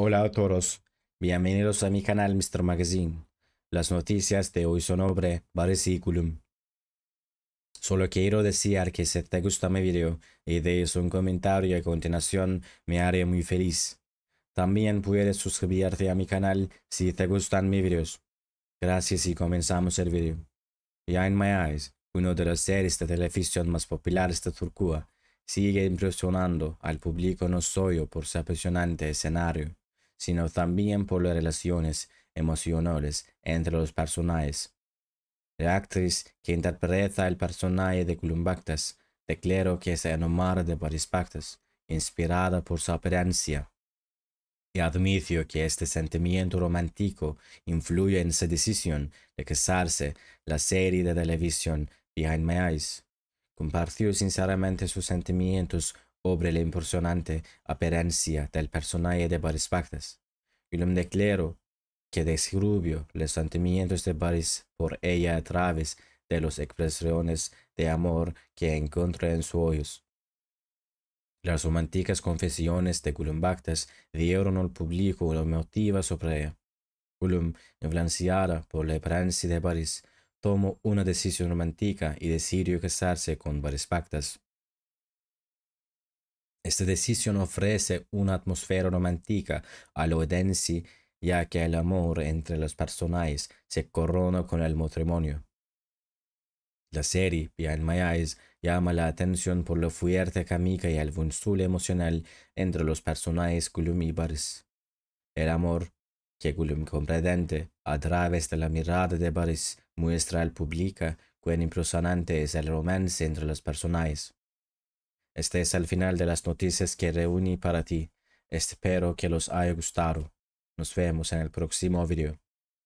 Hola a todos, bienvenidos a mi canal Mr. Magazine. Las noticias de hoy son sobre Barisiculum. Solo quiero decir que si te gusta mi video y dejes un comentario a continuación me haré muy feliz. También puedes suscribirte a mi canal si te gustan mis videos. Gracias y comenzamos el video. Ya en My Eyes, uno de las series de televisión más populares de Turquía, sigue impresionando al público no solo por su apasionante escenario, sino también por las relaciones emocionales entre los personajes. La actriz que interpreta el personaje de Columbactas declaró que se enamora de Pactus inspirada por su apariencia. Y admitió que este sentimiento romántico influye en su decisión de casarse la serie de televisión Behind My Eyes. Compartió sinceramente sus sentimientos sobre la impresionante apariencia del personaje de Baris Pactas. William declaró que describió los sentimientos de Baris por ella a través de las expresiones de amor que encontró en sus ojos. Las románticas confesiones de Gulum Bactas dieron al público una motivación sobre ella. Gulum, influenciada por la apariencia de Baris, tomó una decisión romántica y decidió casarse con Baris Bactas. Esta decisión ofrece una atmósfera romántica a lo edensi, ya que el amor entre los personajes se corona con el matrimonio. La serie Behind My Eyes llama la atención por la fuerte camica y el vínculo emocional entre los personajes Gulum y Baris. El amor que Gulum comprende a través de la mirada de Baris muestra al público cuán impresionante es el romance entre los personajes. Este es el final de las noticias que reuní para ti. Espero que los haya gustado. Nos vemos en el próximo video.